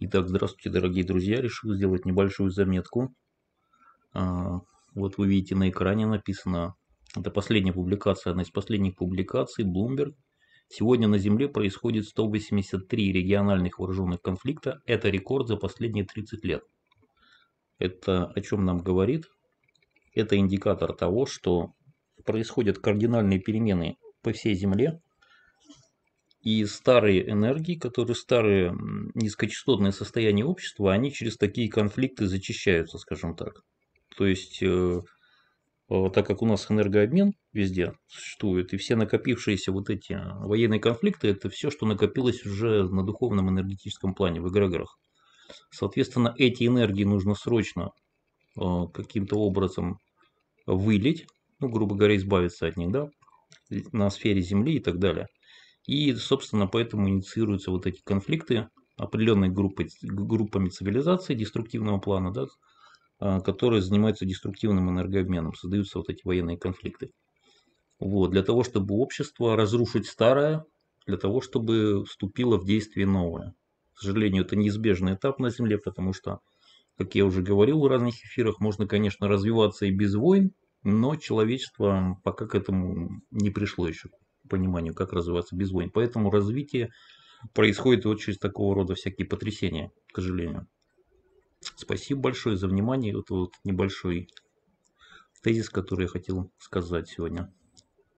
Итак, здравствуйте, дорогие друзья. Решил сделать небольшую заметку. А, вот вы видите на экране написано, это последняя публикация, одна из последних публикаций Bloomberg. Сегодня на Земле происходит 183 региональных вооруженных конфликта. Это рекорд за последние 30 лет. Это о чем нам говорит? Это индикатор того, что происходят кардинальные перемены по всей Земле, и старые энергии, которые старые низкочастотные состояния общества, они через такие конфликты зачищаются, скажем так. То есть, э, э, так как у нас энергообмен везде существует, и все накопившиеся вот эти э, военные конфликты, это все, что накопилось уже на духовном энергетическом плане в эгрегорах. Соответственно, эти энергии нужно срочно каким-то образом вылить, ну, грубо говоря, избавиться от них, да, на сфере Земли и так далее. И, собственно, поэтому инициируются вот эти конфликты определенной группы группами цивилизации деструктивного плана, да, а, которые занимаются деструктивным энергообменом, создаются вот эти военные конфликты. Вот, для того, чтобы общество разрушить старое, для того, чтобы вступило в действие новое. К сожалению, это неизбежный этап на Земле, потому что, как я уже говорил в разных эфирах, можно, конечно, развиваться и без войн, но человечество пока к этому не пришло еще пониманию, как развиваться без войн. Поэтому развитие происходит вот через такого рода всякие потрясения, к сожалению. Спасибо большое за внимание. Это вот небольшой тезис, который я хотел сказать сегодня.